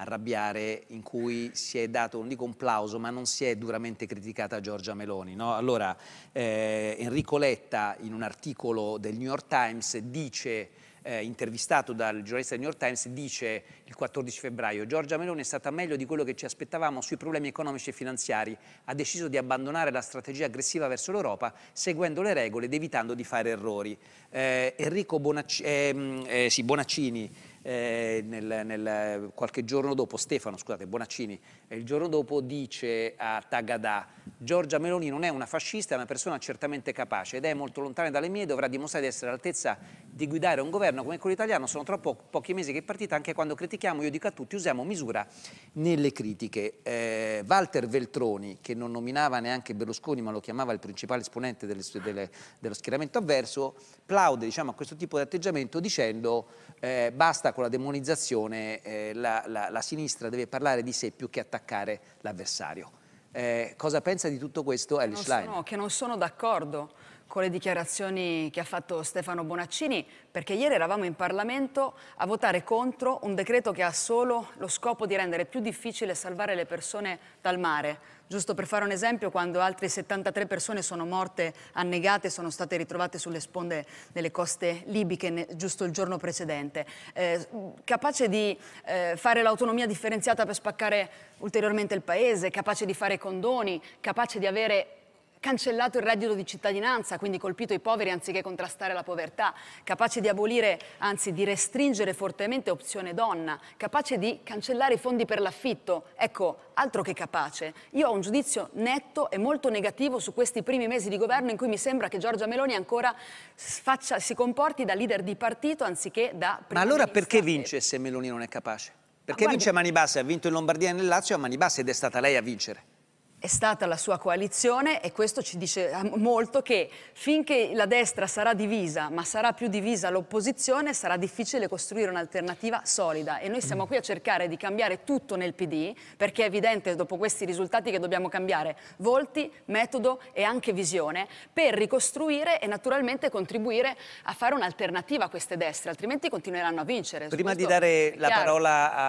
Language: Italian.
arrabbiare in cui si è dato, non dico un plauso, ma non si è duramente criticata Giorgia Meloni. No? Allora, eh, Enrico Letta in un articolo del New York Times dice eh, intervistato dal giornalista del New York Times, dice il 14 febbraio Giorgia Meloni è stata meglio di quello che ci aspettavamo sui problemi economici e finanziari, ha deciso di abbandonare la strategia aggressiva verso l'Europa seguendo le regole ed evitando di fare errori. Eh, Enrico Bonacci, eh, mm, eh, sì, Bonaccini eh, nel, nel, qualche giorno dopo, Stefano, scusate, Bonaccini, eh, il giorno dopo dice a Tagadà Giorgia Meloni non è una fascista, è una persona certamente capace ed è molto lontana dalle mie e dovrà dimostrare di essere all'altezza di guidare un governo come quello italiano. Sono troppo pochi mesi che è partita, anche quando critichiamo, io dico a tutti, usiamo misura nelle critiche. Eh, Walter Veltroni, che non nominava neanche Berlusconi ma lo chiamava il principale esponente delle, delle, dello schieramento avverso, plaude diciamo, a questo tipo di atteggiamento dicendo eh, basta con la demonizzazione, eh, la, la, la sinistra deve parlare di sé più che attaccare l'avversario. Eh, cosa pensa di tutto questo Ellis Schlein? Sono, che non sono d'accordo con le dichiarazioni che ha fatto Stefano Bonaccini, perché ieri eravamo in Parlamento a votare contro un decreto che ha solo lo scopo di rendere più difficile salvare le persone dal mare. Giusto per fare un esempio, quando altre 73 persone sono morte annegate, sono state ritrovate sulle sponde delle coste libiche giusto il giorno precedente. Eh, capace di eh, fare l'autonomia differenziata per spaccare ulteriormente il paese, capace di fare condoni, capace di avere cancellato il reddito di cittadinanza, quindi colpito i poveri anziché contrastare la povertà, capace di abolire, anzi di restringere fortemente opzione donna, capace di cancellare i fondi per l'affitto. Ecco, altro che capace. Io ho un giudizio netto e molto negativo su questi primi mesi di governo in cui mi sembra che Giorgia Meloni ancora faccia, si comporti da leader di partito anziché da prima Ma allora perché vince se Meloni non è capace? Perché Ma guardi... vince a mani basse? Ha vinto in Lombardia e nel Lazio a mani basse ed è stata lei a vincere è stata la sua coalizione e questo ci dice eh, molto che finché la destra sarà divisa, ma sarà più divisa l'opposizione, sarà difficile costruire un'alternativa solida e noi siamo mm. qui a cercare di cambiare tutto nel PD perché è evidente dopo questi risultati che dobbiamo cambiare volti, metodo e anche visione per ricostruire e naturalmente contribuire a fare un'alternativa a queste destre, altrimenti continueranno a vincere. Prima di dare la parola a